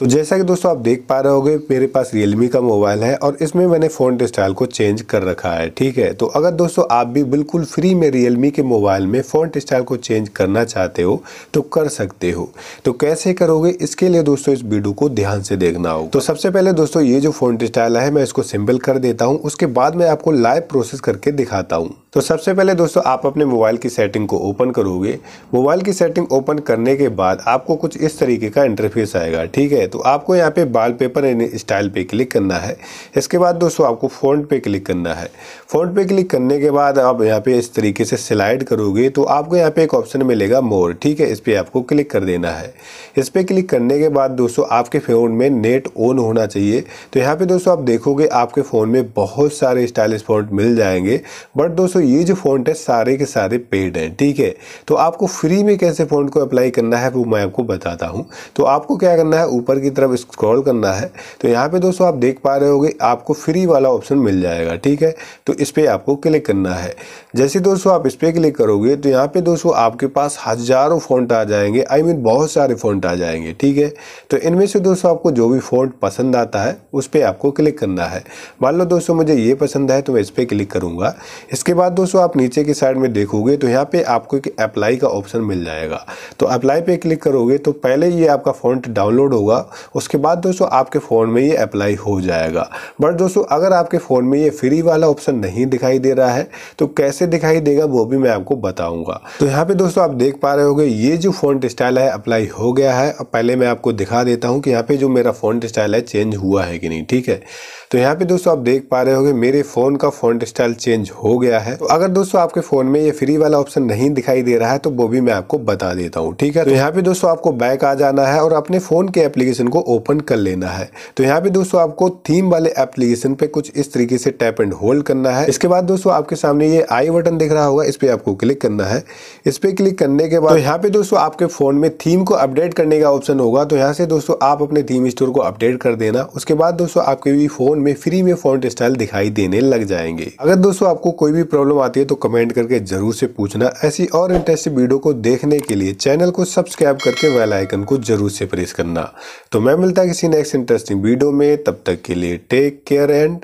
तो जैसा कि दोस्तों आप देख पा रहे होगे मेरे पास Realme का मोबाइल है और इसमें मैंने फ़ोन स्टाइल को चेंज कर रखा है ठीक है तो अगर दोस्तों आप भी बिल्कुल फ्री में Realme के मोबाइल में फ़ोन स्टाइल को चेंज करना चाहते हो तो कर सकते हो तो कैसे करोगे इसके लिए दोस्तों इस वीडियो को ध्यान से देखना हो तो सबसे पहले दोस्तों ये जो फ़ोन स्टाइल है मैं इसको सिंपल कर देता हूँ उसके बाद मैं आपको लाइव प्रोसेस करके दिखाता हूँ तो सबसे पहले दोस्तों आप अपने मोबाइल की सेटिंग को ओपन करोगे मोबाइल की सेटिंग ओपन करने के बाद आपको कुछ इस तरीके का इंटरफेस आएगा ठीक है तो आपको यहाँ पे बाल पेपर स्टाइल पे क्लिक करना है इसके बाद दोस्तों आपको फ़ॉन्ट पे क्लिक करना है फ़ॉन्ट पे क्लिक करने के बाद आप यहाँ पे इस तरीके से स्लाइड करोगे तो आपको यहाँ पे एक ऑप्शन मिलेगा मोर ठीक है इस पर आपको क्लिक कर देना है इस पर क्लिक करने के बाद दोस्तों आपके फ़ोन में नेट ऑन होना चाहिए तो यहाँ पर दोस्तों आप देखोगे आपके फ़ोन में बहुत सारे स्टाइलिश फ़ॉन्ट मिल जाएंगे बट दोस्तों दोस्तों ये जो फ़ॉन्ट है सारे के सारे पेड हैं ठीक है तो आपको फ्री में कैसे फ़ॉन्ट को अप्लाई करना है वो मैं आपको बताता हूँ तो आपको क्या करना है ऊपर की तरफ स्क्रॉल करना है तो यहाँ पे दोस्तों आप देख पा रहे हो आपको फ्री वाला ऑप्शन मिल जाएगा ठीक है तो इस पर आपको क्लिक करना है जैसे दोस्तों आप इस पर क्लिक करोगे तो यहाँ पर दोस्तों आपके पास हज़ारों फ़ॉन्ट आ जाएंगे आई I मीन mean, बहुत सारे फ़ॉन्ट आ जाएंगे ठीक है तो इनमें से दोस्तों आपको जो भी फ़ॉन्ट पसंद आता है उस पर आपको क्लिक करना है मान लो दोस्तों मुझे ये पसंद है तो मैं इस पर क्लिक करूँगा इसके बाद बाद दोस्तों आप नीचे की साइड में देखोगे तो यहाँ पे आपको एक अप्लाई का ऑप्शन मिल जाएगा तो अप्लाई पे क्लिक करोगे तो पहले ये आपका फ़ॉन्ट डाउनलोड होगा उसके बाद दोस्तों आपके फ़ोन में ये अप्लाई हो जाएगा बट दोस्तों अगर आपके फ़ोन में ये फ्री वाला ऑप्शन नहीं दिखाई दे रहा है तो कैसे दिखाई देगा वो भी मैं आपको बताऊँगा तो यहाँ पर दोस्तों आप देख पा रहे हो ये जो फ़ॉन्ट स्टाइल है अप्लाई हो गया है और पहले मैं आपको दिखा देता हूँ कि यहाँ पर जो मेरा फ़ॉन्ट स्टाइल है चेंज हुआ है कि नहीं ठीक है तो यहाँ पे दोस्तों आप देख पा रहे होंगे मेरे फ़ोन का फ़ॉन्ट स्टाइल चेंज हो गया है तो अगर दोस्तों आपके फ़ोन में ये फ्री वाला ऑप्शन नहीं दिखाई दे रहा है तो वो भी मैं आपको बता देता हूँ ठीक है तो यहाँ पे दोस्तों आपको बैक आ जाना है और अपने फ़ोन के एप्लीकेशन को ओपन कर लेना है तो यहाँ पे दोस्तों आपको थीम वाले एप्लीकेशन पे कुछ इस तरीके से टैप एंड होल्ड करना है इसके बाद दोस्तों आपके सामने ये आई बटन दिख रहा होगा इस पर आपको क्लिक करना है इस पर क्लिक करने के बाद तो यहाँ पे दोस्तों आपके फ़ोन में थीम को अपडेट करने का ऑप्शन होगा तो यहाँ से दोस्तों आप अपने थीम स्टोर को अपडेट कर देना उसके बाद दोस्तों आपके भी फ़ोन में फ्री में फोन स्टाइल दिखाई देने लग जाएंगे अगर दोस्तों आपको कोई भी प्रॉब्लम प्रॉब्लम आती है तो कमेंट करके ज़रूर से पूछना ऐसी और इंटरेस्टिंग वीडियो को देखने के लिए चैनल को सब्सक्राइब करके वेल आइकन को ज़रूर से प्रेस करना तो मैं मिलता किसी नेक्स्ट इंटरेस्टिंग वीडियो में तब तक के लिए टेक केयर एंड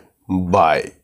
बाय